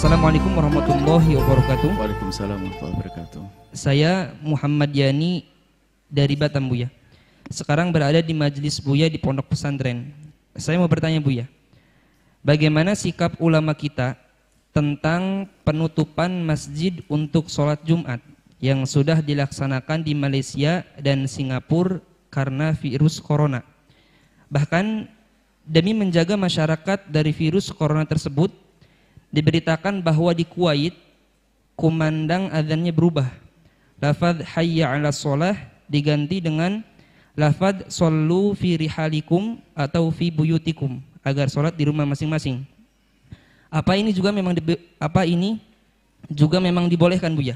Assalamualaikum warahmatullahi wabarakatuh. Waalaikumsalam warahmatullahi wabarakatuh. Saya Muhammad Yani dari Batam Buya. Sekarang berada di majelis Buya di Pondok Pesantren. Saya mau bertanya Buya, bagaimana sikap ulama kita tentang penutupan masjid untuk sholat Jumat yang sudah dilaksanakan di Malaysia dan Singapura karena virus corona? Bahkan demi menjaga masyarakat dari virus corona tersebut, diberitakan bahwa di Kuwait kumandang azannya berubah. Lafaz hayya 'ala shalah diganti dengan lafaz sallu fi rihalikum atau fi buyutikum agar sholat di rumah masing-masing. Apa ini juga memang di, apa ini juga memang dibolehkan Buya.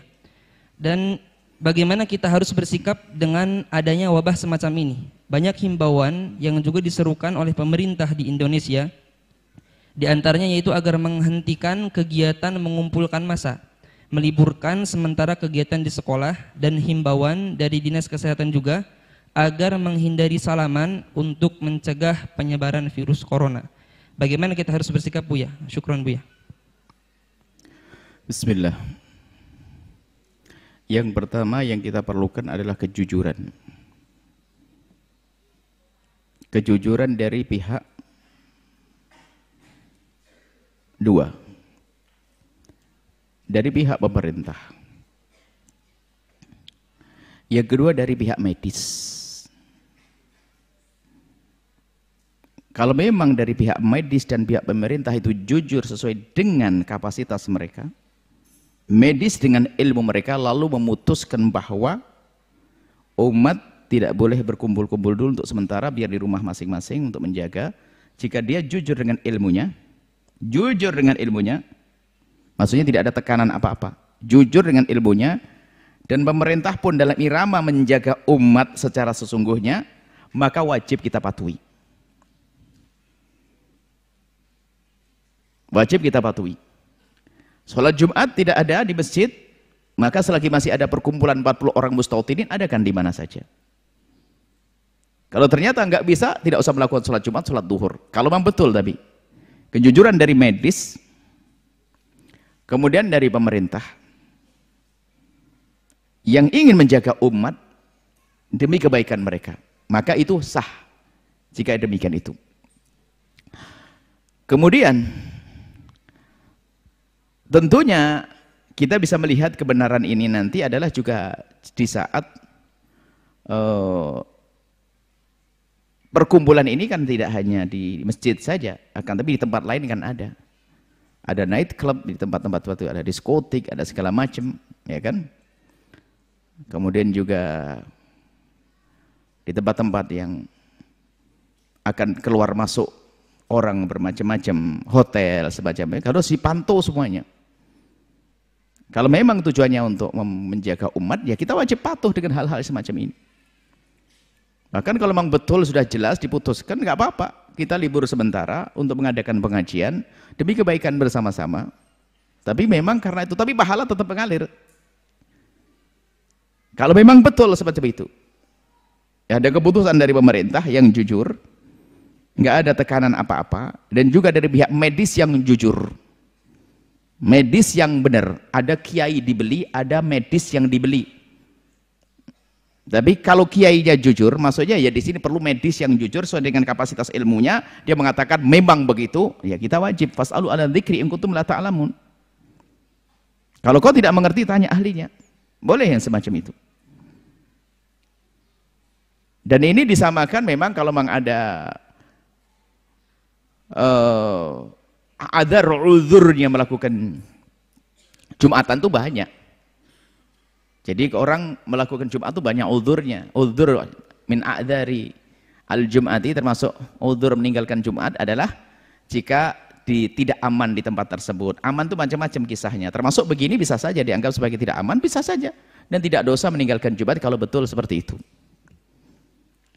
Dan bagaimana kita harus bersikap dengan adanya wabah semacam ini? Banyak himbauan yang juga diserukan oleh pemerintah di Indonesia di antaranya yaitu agar menghentikan kegiatan mengumpulkan massa, meliburkan sementara kegiatan di sekolah dan himbauan dari Dinas Kesehatan juga agar menghindari salaman untuk mencegah penyebaran virus corona. Bagaimana kita harus bersikap Bu ya? Syukron Bu ya. Bismillah. Yang pertama yang kita perlukan adalah kejujuran. Kejujuran dari pihak Dua, dari pihak pemerintah. Yang kedua dari pihak medis. Kalau memang dari pihak medis dan pihak pemerintah itu jujur sesuai dengan kapasitas mereka, medis dengan ilmu mereka lalu memutuskan bahwa umat tidak boleh berkumpul-kumpul dulu untuk sementara biar di rumah masing-masing untuk menjaga. Jika dia jujur dengan ilmunya, jujur dengan ilmunya, maksudnya tidak ada tekanan apa-apa, jujur dengan ilmunya, dan pemerintah pun dalam irama menjaga umat secara sesungguhnya, maka wajib kita patuhi. Wajib kita patuhi. Sholat Jumat tidak ada di masjid, maka selagi masih ada perkumpulan 40 orang mustautinin, kan di mana saja. Kalau ternyata nggak bisa, tidak usah melakukan sholat Jumat, sholat duhur. Kalau memang betul tapi, Kejujuran dari medis, kemudian dari pemerintah. Yang ingin menjaga umat demi kebaikan mereka. Maka itu sah jika demikian itu. Kemudian tentunya kita bisa melihat kebenaran ini nanti adalah juga di saat uh, perkumpulan ini kan tidak hanya di masjid saja, akan tapi di tempat lain kan ada. Ada night club di tempat-tempat waktu ada diskotik, ada segala macam, ya kan? Kemudian juga di tempat-tempat yang akan keluar masuk orang bermacam-macam, hotel semacamnya, kalau harus dipantau semuanya. Kalau memang tujuannya untuk menjaga umat, ya kita wajib patuh dengan hal-hal semacam ini. Bahkan kalau memang betul sudah jelas diputuskan nggak apa-apa. Kita libur sementara untuk mengadakan pengajian demi kebaikan bersama-sama. Tapi memang karena itu, tapi pahala tetap mengalir. Kalau memang betul seperti itu. Ya, ada keputusan dari pemerintah yang jujur, nggak ada tekanan apa-apa, dan juga dari pihak medis yang jujur. Medis yang benar, ada kiai dibeli, ada medis yang dibeli tapi kalau kiainya jujur, maksudnya ya di sini perlu medis yang jujur sesuai dengan kapasitas ilmunya. Dia mengatakan memang begitu, ya kita wajib fasalu ala dzikri in kuntum la ta'lamun. Kalau kau tidak mengerti tanya ahlinya. Boleh yang semacam itu. Dan ini disamakan memang kalau memang ada uh, ada uzurnya melakukan Jumatan tuh banyak. Jadi orang melakukan Jumat itu banyak udurnya. Udur min a'dari al-Jum'ati termasuk udur meninggalkan Jumat adalah jika di, tidak aman di tempat tersebut. Aman itu macam-macam kisahnya. Termasuk begini bisa saja dianggap sebagai tidak aman, bisa saja. Dan tidak dosa meninggalkan Jumat kalau betul seperti itu.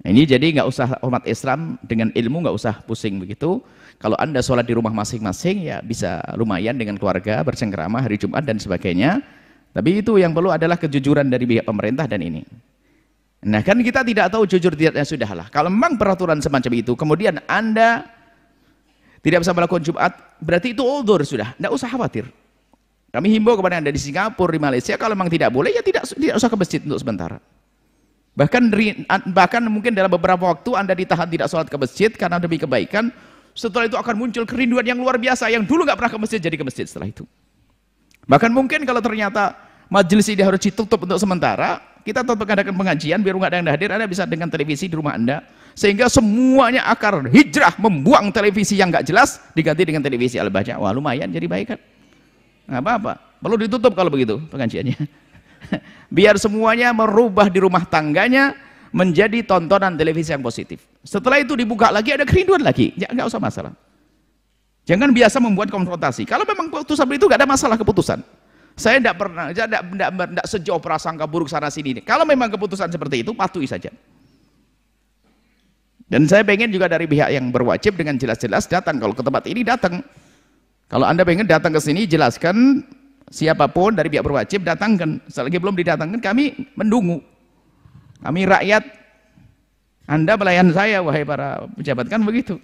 Ini jadi nggak usah umat Islam dengan ilmu nggak usah pusing begitu. Kalau anda sholat di rumah masing-masing ya bisa lumayan dengan keluarga bercengkrama hari Jumat dan sebagainya. Tapi itu yang perlu adalah kejujuran dari pihak pemerintah dan ini. Nah kan kita tidak tahu jujur tidaknya sudahlah. Kalau memang peraturan semacam itu, kemudian Anda tidak bisa melakukan Jumat, berarti itu uldur sudah, tidak usah khawatir. Kami himbau kepada Anda di Singapura, di Malaysia, kalau memang tidak boleh, ya tidak, tidak usah ke masjid untuk sebentar. Bahkan bahkan mungkin dalam beberapa waktu Anda ditahan tidak sholat ke masjid karena demi kebaikan, setelah itu akan muncul kerinduan yang luar biasa, yang dulu nggak pernah ke masjid, jadi ke masjid setelah itu. Bahkan mungkin kalau ternyata majelis ini harus ditutup untuk sementara, kita tetap adakan pengajian biar nggak ada yang hadir, Anda bisa dengan televisi di rumah Anda. Sehingga semuanya akar hijrah membuang televisi yang nggak jelas diganti dengan televisi al-baca. Wah lumayan jadi baik kan? Nggak apa-apa. Perlu ditutup kalau begitu pengajiannya. biar semuanya merubah di rumah tangganya menjadi tontonan televisi yang positif. Setelah itu dibuka lagi ada kerinduan lagi. Ya nggak usah masalah. Jangan biasa membuat konfrontasi. Kalau memang keputusan itu nggak ada masalah keputusan. Saya tidak pernah, tidak, tidak, tidak sejauh prasangka buruk sana sini. Kalau memang keputusan seperti itu, patuhi saja. Dan saya pengen juga dari pihak yang berwajib dengan jelas-jelas datang. Kalau ke tempat ini datang. Kalau Anda pengen datang ke sini, jelaskan siapapun dari pihak berwajib datangkan. Selagi belum didatangkan, kami mendungu. Kami rakyat, Anda pelayan saya, wahai para pejabat, kan begitu.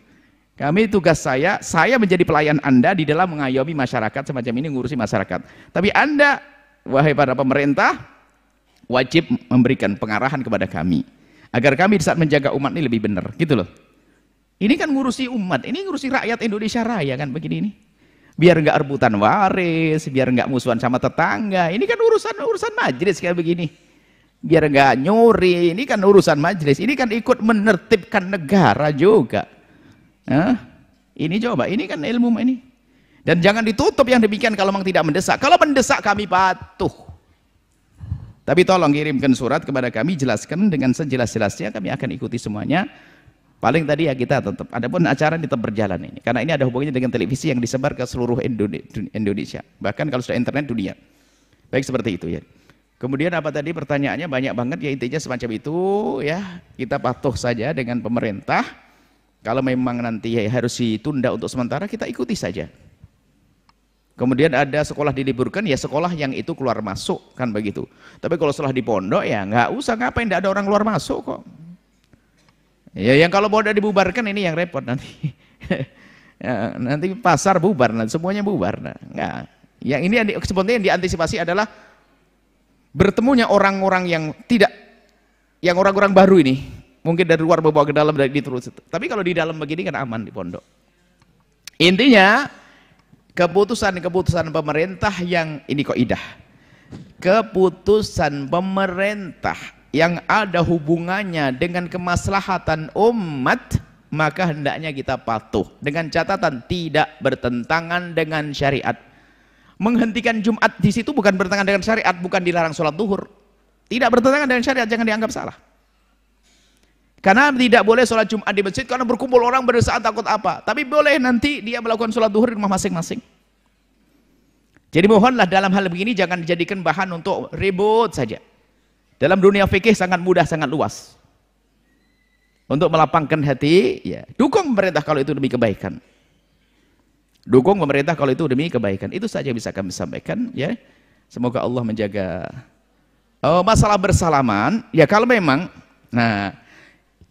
Kami tugas saya, saya menjadi pelayan Anda di dalam mengayomi masyarakat semacam ini, ngurusi masyarakat. Tapi Anda, wahai para pemerintah, wajib memberikan pengarahan kepada kami. Agar kami saat menjaga umat ini lebih benar, gitu loh. Ini kan ngurusi umat, ini ngurusi rakyat Indonesia Raya kan begini nih. Biar nggak rebutan waris, biar nggak musuhan sama tetangga. Ini kan urusan urusan majelis kayak begini. Biar nggak nyuri, ini kan urusan majelis. Ini kan ikut menertibkan negara juga. Nah, Ini coba, ini kan ilmu ini. Dan jangan ditutup yang demikian kalau memang tidak mendesak. Kalau mendesak kami patuh. Tapi tolong kirimkan surat kepada kami, jelaskan dengan sejelas-jelasnya, kami akan ikuti semuanya. Paling tadi ya kita tetap, ada pun acara tetap berjalan ini. Karena ini ada hubungannya dengan televisi yang disebar ke seluruh Indonesia. Bahkan kalau sudah internet dunia. Baik seperti itu ya. Kemudian apa tadi pertanyaannya banyak banget ya intinya semacam itu ya. Kita patuh saja dengan pemerintah kalau memang nanti harus ditunda untuk sementara, kita ikuti saja. Kemudian ada sekolah diliburkan, ya sekolah yang itu keluar masuk, kan begitu. Tapi kalau sekolah di pondok ya nggak usah ngapain, tidak ada orang keluar masuk kok. Ya yang kalau pondok dibubarkan ini yang repot nanti. ya, nanti pasar bubar, nanti semuanya bubar. Nah, nggak. Yang ini yang yang diantisipasi adalah bertemunya orang-orang yang tidak, yang orang-orang baru ini, Mungkin dari luar bawa ke dalam, dari diterus. Tapi kalau di dalam begini kan aman di pondok. Intinya, keputusan-keputusan pemerintah yang, ini kok idah. Keputusan pemerintah yang ada hubungannya dengan kemaslahatan umat, maka hendaknya kita patuh. Dengan catatan tidak bertentangan dengan syariat. Menghentikan Jumat di situ bukan bertentangan dengan syariat, bukan dilarang sholat duhur. Tidak bertentangan dengan syariat, jangan dianggap salah. Karena tidak boleh sholat Jumat di masjid karena berkumpul orang saat takut apa. Tapi boleh nanti dia melakukan sholat duhur di rumah masing-masing. Jadi mohonlah dalam hal begini jangan dijadikan bahan untuk ribut saja. Dalam dunia fikih sangat mudah, sangat luas. Untuk melapangkan hati, ya dukung pemerintah kalau itu demi kebaikan. Dukung pemerintah kalau itu demi kebaikan. Itu saja bisa kami sampaikan. ya. Semoga Allah menjaga. Oh, masalah bersalaman, ya kalau memang, nah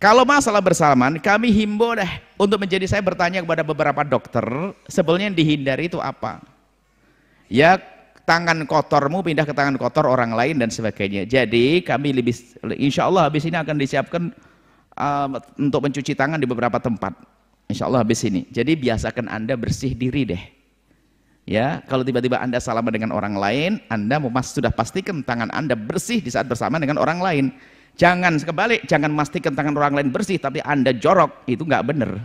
kalau masalah bersalaman, kami himbo deh untuk menjadi saya bertanya kepada beberapa dokter, sebelumnya yang dihindari itu apa? Ya tangan kotormu pindah ke tangan kotor orang lain dan sebagainya. Jadi kami lebih, insya Allah habis ini akan disiapkan uh, untuk mencuci tangan di beberapa tempat. Insya Allah habis ini. Jadi biasakan Anda bersih diri deh. Ya, kalau tiba-tiba Anda salaman dengan orang lain, Anda sudah pastikan tangan Anda bersih di saat bersama dengan orang lain. Jangan kebalik, jangan pastikan tangan orang lain bersih, tapi Anda jorok, itu nggak benar.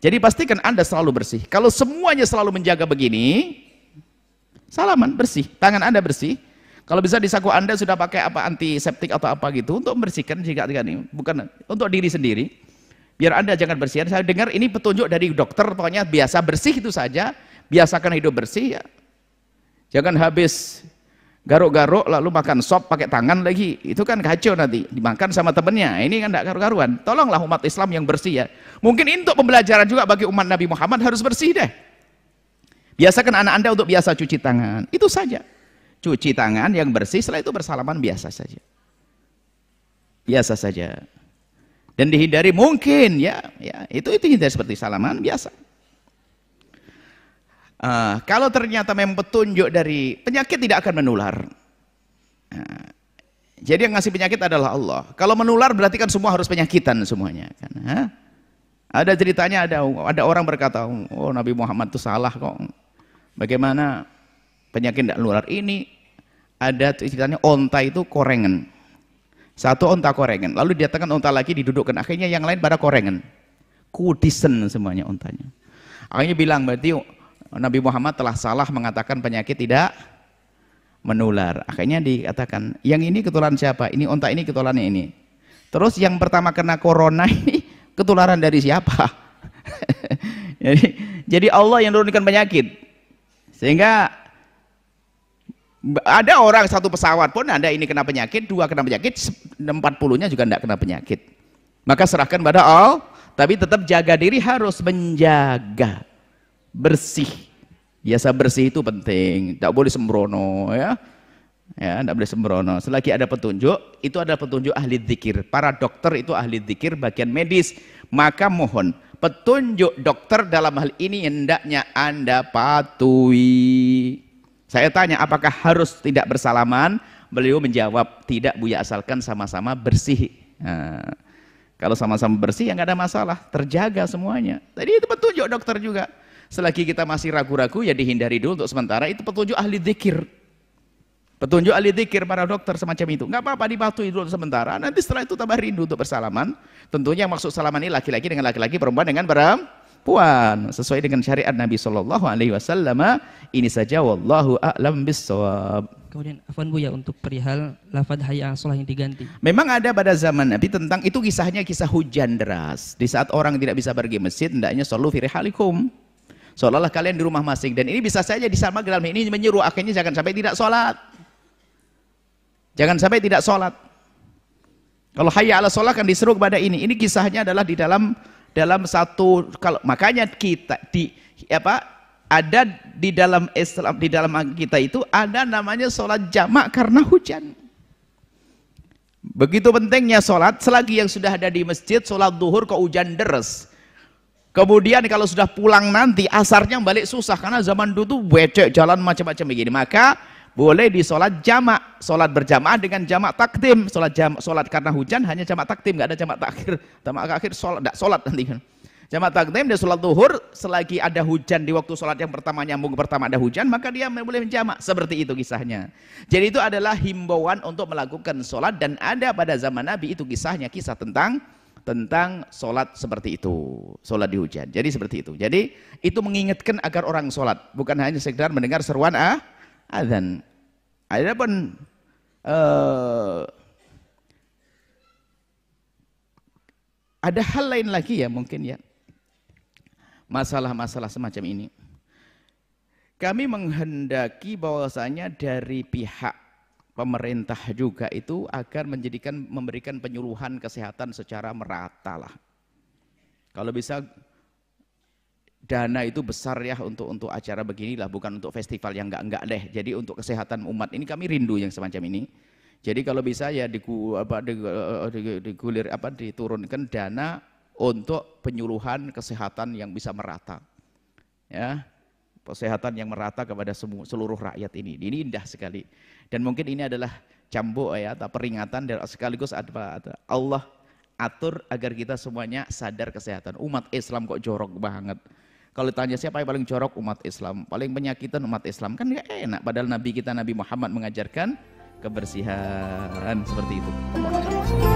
Jadi pastikan Anda selalu bersih. Kalau semuanya selalu menjaga begini, salaman bersih, tangan Anda bersih. Kalau bisa di saku Anda sudah pakai apa antiseptik atau apa gitu untuk membersihkan jika ini, bukan untuk diri sendiri. Biar Anda jangan bersihan. Saya dengar ini petunjuk dari dokter, pokoknya biasa bersih itu saja, biasakan hidup bersih ya. Jangan habis garuk-garuk lalu makan sop pakai tangan lagi itu kan kacau nanti dimakan sama temennya ini kan tidak karu-karuan tolonglah umat Islam yang bersih ya mungkin ini untuk pembelajaran juga bagi umat Nabi Muhammad harus bersih deh biasakan anak anda untuk biasa cuci tangan itu saja cuci tangan yang bersih setelah itu bersalaman biasa saja biasa saja dan dihindari mungkin ya ya itu itu hindari seperti salaman biasa Uh, kalau ternyata memang petunjuk dari penyakit tidak akan menular. Uh, jadi yang ngasih penyakit adalah Allah. Kalau menular berarti kan semua harus penyakitan semuanya. Kan? Huh? Ada ceritanya ada ada orang berkata, oh Nabi Muhammad itu salah kok. Bagaimana penyakit tidak menular ini? Ada ceritanya onta itu korengan. Satu onta korengan. Lalu didatangkan onta lagi didudukkan. Akhirnya yang lain pada korengan. Kudisen semuanya ontanya. Akhirnya bilang berarti Nabi Muhammad telah salah mengatakan penyakit tidak menular. Akhirnya dikatakan, yang ini ketularan siapa? Ini unta ini ketularannya ini. Terus yang pertama kena corona ini ketularan dari siapa? jadi, jadi Allah yang turunkan penyakit. Sehingga ada orang satu pesawat pun ada ini kena penyakit, dua kena penyakit, empat puluhnya juga tidak kena penyakit. Maka serahkan pada Allah, tapi tetap jaga diri harus menjaga bersih. Biasa bersih itu penting, tidak boleh sembrono ya. Ya, tidak boleh sembrono. Selagi ada petunjuk, itu adalah petunjuk ahli zikir. Para dokter itu ahli zikir bagian medis. Maka mohon, petunjuk dokter dalam hal ini hendaknya Anda patuhi. Saya tanya apakah harus tidak bersalaman? Beliau menjawab, tidak Buya asalkan sama-sama bersih. Nah, kalau sama-sama bersih ya nggak ada masalah, terjaga semuanya. Tadi itu petunjuk dokter juga. Selagi kita masih ragu-ragu ya dihindari dulu untuk sementara. Itu petunjuk ahli zikir. Petunjuk ahli zikir para dokter semacam itu. Enggak apa-apa dipatuhi dulu sementara. Nanti setelah itu tambah rindu untuk bersalaman. Tentunya yang maksud salaman ini laki-laki dengan laki-laki, perempuan dengan perempuan. Sesuai dengan syariat Nabi Shallallahu Alaihi Wasallam. Ini saja. Wallahu a'lam bishawab. Kemudian Afwan Bu ya untuk perihal lafaz hayya sholah yang diganti. Memang ada pada zaman Nabi tentang itu kisahnya kisah hujan deras. Di saat orang tidak bisa pergi masjid, hendaknya solu firihalikum. Seolah-olah kalian di rumah masing. Dan ini bisa saja di sama dalam ini menyuruh akhirnya jangan sampai tidak sholat. Jangan sampai tidak sholat. Kalau hayya ala sholat kan diseru kepada ini. Ini kisahnya adalah di dalam dalam satu kalau makanya kita di apa ada di dalam Islam di dalam kita itu ada namanya sholat jamak karena hujan. Begitu pentingnya sholat, selagi yang sudah ada di masjid, sholat duhur ke hujan deres. Kemudian kalau sudah pulang nanti asarnya balik susah karena zaman dulu tuh becek jalan macam-macam begini. Maka boleh di sholat jamak, sholat berjamaah dengan jamak takdim, sholat jam, sholat karena hujan hanya jamak takdim, nggak ada jamak takhir, jamak akhir sholat, nggak sholat nanti kan. Jamak takdim dia sholat duhur selagi ada hujan di waktu sholat yang pertama nyambung pertama ada hujan maka dia boleh menjamak seperti itu kisahnya. Jadi itu adalah himbauan untuk melakukan sholat dan ada pada zaman Nabi itu kisahnya kisah tentang tentang sholat seperti itu, sholat di hujan. Jadi seperti itu. Jadi itu mengingatkan agar orang sholat, bukan hanya sekedar mendengar seruan ah, azan. Ada pun uh, ada hal lain lagi ya mungkin ya masalah-masalah semacam ini. Kami menghendaki bahwasanya dari pihak pemerintah juga itu agar menjadikan memberikan penyuluhan kesehatan secara merata lah. Kalau bisa dana itu besar ya untuk untuk acara beginilah bukan untuk festival yang enggak-enggak deh. Jadi untuk kesehatan umat ini kami rindu yang semacam ini. Jadi kalau bisa ya di apa, eh, digulir apa diturunkan dana untuk penyuluhan kesehatan yang bisa merata. Ya, kesehatan yang merata kepada semu, seluruh rakyat ini. Ini indah sekali. Dan mungkin ini adalah cambuk ya, atau peringatan dan sekaligus ada Allah atur agar kita semuanya sadar kesehatan. Umat Islam kok jorok banget. Kalau tanya siapa yang paling jorok umat Islam, paling penyakitan umat Islam kan nggak enak. Padahal Nabi kita Nabi Muhammad mengajarkan kebersihan seperti itu.